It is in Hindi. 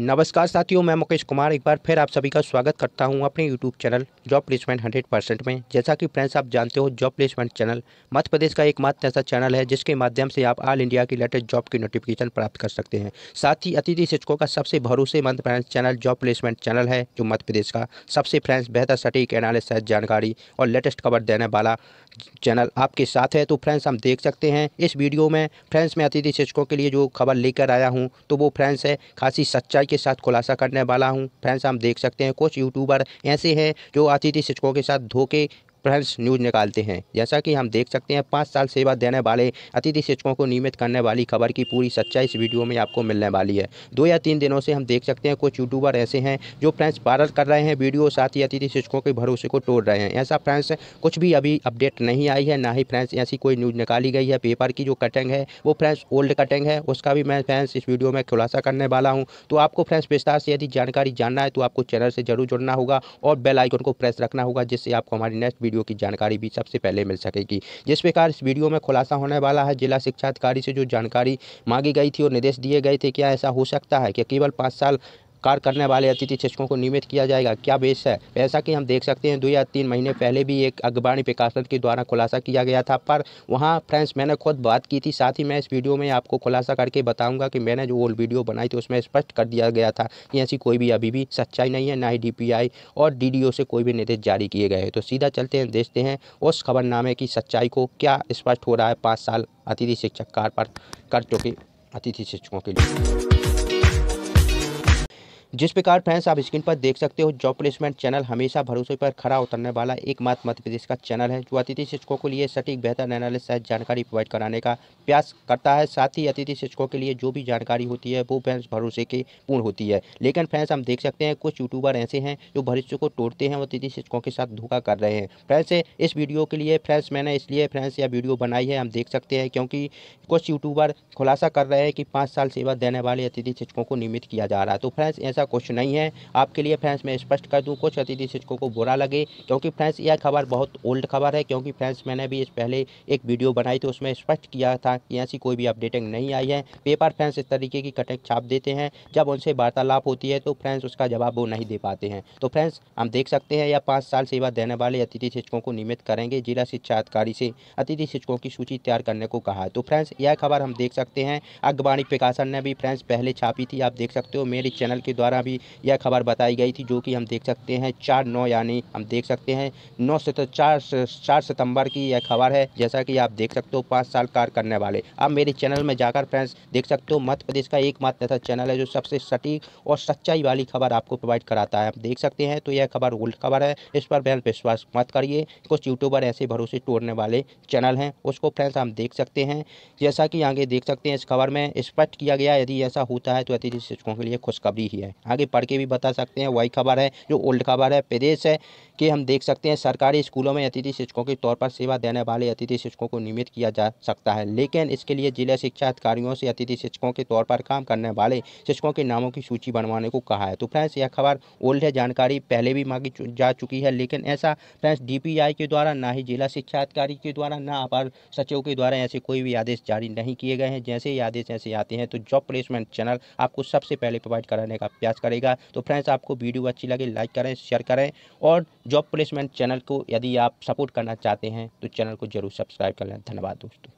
नमस्कार साथियों मैं मुकेश कुमार एक बार फिर आप सभी का स्वागत करता हूं अपने YouTube channel job placement 100 percent में जैसा कि फ्रेंड्स आप जानते हो job placement channel Madhya Pradesh का एकमात्र ऐसा चैनल है जिसके माध्यम से आप ऑल इंडिया की लेटेस्ट जॉब की नोटिफिकेशन प्राप्त कर सकते हैं साथ ही अतिथि शिक्षकों का सबसे भरोसेमंद friends channel job placement channel है जो मध्य प्रदेश का सबसे फ्रेंड्स बेहतर सटीक एनालिसिस जानकारी और लेटेस्ट खबर देने वाला चैनल आपके साथ है तो फ्रेंड्स हम देख सकते हैं इस वीडियो में फ्रेंड्स में अतिथि शिक्षकों के लिए जो खबर लेकर आया हूँ तो वो फ्रेंड्स है खासी सच्चाई के साथ खुलासा करने वाला हूँ फ्रेंड्स हम देख सकते हैं कुछ यूट्यूबर ऐसे हैं जो अतिथि शिक्षकों के साथ धोखे फ्रेंड्स न्यूज़ निकालते हैं जैसा कि हम देख सकते हैं पाँच साल सेवा देने वाले अतिथि शिक्षकों को नियमित करने वाली खबर की पूरी सच्चाई इस वीडियो में आपको मिलने वाली है दो या तीन दिनों से हम देख सकते हैं कुछ यूट्यूबर ऐसे हैं जो फ्रेंड्स वायरल कर रहे हैं वीडियो साथ ही अतिथि शिक्षकों के भरोसे को तोड़ रहे हैं ऐसा फ्रेंड्स कुछ भी अभी अपडेट नहीं आई है ना ही फ्रेंड्स ऐसी कोई न्यूज़ निकाली गई है पेपर की जो कटिंग है वो फ्रेंड्स ओल्ड कटिंग है उसका भी मैं फ्रेंड्स इस वीडियो में खुलासा करने वाला हूँ तो आपको फ्रेंड्स विस्तार से यदि जानकारी जानना है तो आपको चैनल से जरूर जुड़ना होगा और बेल आइकन को प्रेस रखना होगा जिससे आपको हमारी नेक्स्ट वीडियो वीडियो की जानकारी भी सबसे पहले मिल सकेगी जिस प्रकार इस वीडियो में खुलासा होने वाला है जिला शिक्षा अधिकारी से जो जानकारी मांगी गई थी और निर्देश दिए गए थे क्या ऐसा हो सकता है कि केवल पाँच साल कार्य करने वाले अतिथि शिक्षकों को नियमित किया जाएगा क्या बेस है जैसा कि हम देख सकते हैं दो या तीन महीने पहले भी एक अखबारी प्रकाशन के द्वारा खुलासा किया गया था पर वहाँ फ्रेंड्स मैंने खुद बात की थी साथ ही मैं इस वीडियो में आपको खुलासा करके बताऊँगा कि मैंने जो वो वीडियो बनाई थी उसमें स्पष्ट कर दिया गया था कि ऐसी कोई भी अभी भी सच्चाई नहीं है ना ही डी और डी से कोई भी निर्देश जारी किए गए तो सीधा चलते हैं देखते हैं उस खबरनामे की सच्चाई को क्या स्पष्ट हो रहा है पाँच साल अतिथि शिक्षक कार पर कर चुके अतिथि शिक्षकों के लिए जिस प्रकार फ्रेंड्स आप स्क्रीन पर देख सकते हो जॉब प्लेसमेंट चैनल हमेशा भरोसे पर खड़ा उतरने वाला एकमात्र मध्य प्रदेश का चैनल है जो अतिथि शिक्षकों के लिए सटीक बेहतर एनालिस सहित जानकारी प्रोवाइड कराने का प्रयास करता है साथ ही अतिथि शिक्षकों के लिए जो भी जानकारी होती है वो फ्रेंड्स भरोसे की पूर्ण होती है लेकिन फ्रेंड्स हम देख सकते हैं कुछ यूट्यूबर ऐसे हैं जो भविष्य को तोड़ते हैं और अतिथि शिक्षकों के साथ धोखा कर रहे हैं फ्रेंड्स इस वीडियो के लिए फ्रेंड्स मैंने इसलिए फ्रेंड्स यह वीडियो बनाई है हम देख सकते हैं क्योंकि कुछ यूट्यूबर खुलासा कर रहे हैं कि पाँच साल सेवा देने वाले अतिथि शिक्षकों को नियमित किया जा रहा है तो फ्रेंड्स ऐसा कुछ नहीं है आपके लिए फ्रेंड्स मैं स्पष्ट कर दूँ कुछ अतिथि शिक्षकों को बुरा लगे क्योंकि फ्रेंड्स यह खबर बहुत ओल्ड खबर है क्योंकि फ्रेंड्स मैंने भी इस पहले एक वीडियो बनाई थी उसमें स्पष्ट किया था कि ऐसी कोई भी अपडेटिंग नहीं आई है पेपर फ्रेंड्स इस तरीके की कटिंग छाप देते हैं जब उनसे वार्तालाप होती है तो फ्रेंड्स उसका जवाब वो नहीं दे पाते हैं तो फ्रेंड्स हम देख सकते हैं या पाँच साल सेवा देने वाले अतिथि शिक्षकों को नियमित करेंगे जिला शिक्षा अधिकारी से अतिथि शिक्षकों की सूची तैयार करने को कहा है तो फ्रेंड्स यह खबर हम देख सकते हैं अगवाणी प्रकाशन ने भी फ्रेंड्स पहले छापी थी आप देख सकते हो मेरे चैनल के द्वारा द्वारा भी यह खबर बताई गई थी जो कि हम देख सकते हैं चार नौ यानी हम देख सकते हैं नौ सत चार चार सितंबर की यह खबर है जैसा कि आप देख सकते हो पाँच साल कार्य करने वाले आप मेरे चैनल में जाकर फ्रेंड्स देख सकते हो मध्य प्रदेश का एकमात्र ऐसा चैनल है जो सबसे सटीक और सच्चाई वाली खबर आपको प्रोवाइड कराता है आप देख सकते हैं तो यह खबर उल्ट खबर है इस पर बेहद विश्वास मत करिए कुछ यूट्यूबर ऐसे भरोसे तोड़ने वाले चैनल हैं उसको फ्रेंड्स हम देख सकते हैं जैसा कि आगे देख सकते हैं इस खबर में स्पष्ट किया गया यदि ऐसा होता है तो अतिथि शिक्षकों के लिए खुशखबरी ही है आगे पढ़ के भी बता सकते हैं वही खबर है जो ओल्ड खबर है प्रदेश है कि हम देख सकते हैं सरकारी स्कूलों में अतिथि शिक्षकों के तौर पर सेवा देने वाले अतिथि शिक्षकों को नियमित किया जा सकता है लेकिन इसके लिए जिला शिक्षा अधिकारियों से अतिथि शिक्षकों के तौर पर काम करने वाले शिक्षकों के नामों की सूची बनवाने को कहा है तो फ्रेंड्स यह खबर ओल्ड है जानकारी पहले भी मांगी जा चुकी है लेकिन ऐसा फ्रेंड्स डी के द्वारा ना ही जिला शिक्षा अधिकारी के द्वारा ना अपर सचिव के द्वारा ऐसे कोई भी आदेश जारी नहीं किए गए हैं जैसे ही आदेश ऐसे आते हैं तो जॉब प्लेसमेंट चैनल आपको सबसे पहले प्रोवाइड कराने का प्रयास करेगा तो फ्रेंड्स आपको वीडियो अच्छी लगे लाइक करें शेयर करें और जॉब प्लेसमेंट चैनल को यदि आप सपोर्ट करना चाहते हैं तो चैनल को जरूर सब्सक्राइब कर लें धन्यवाद दोस्तों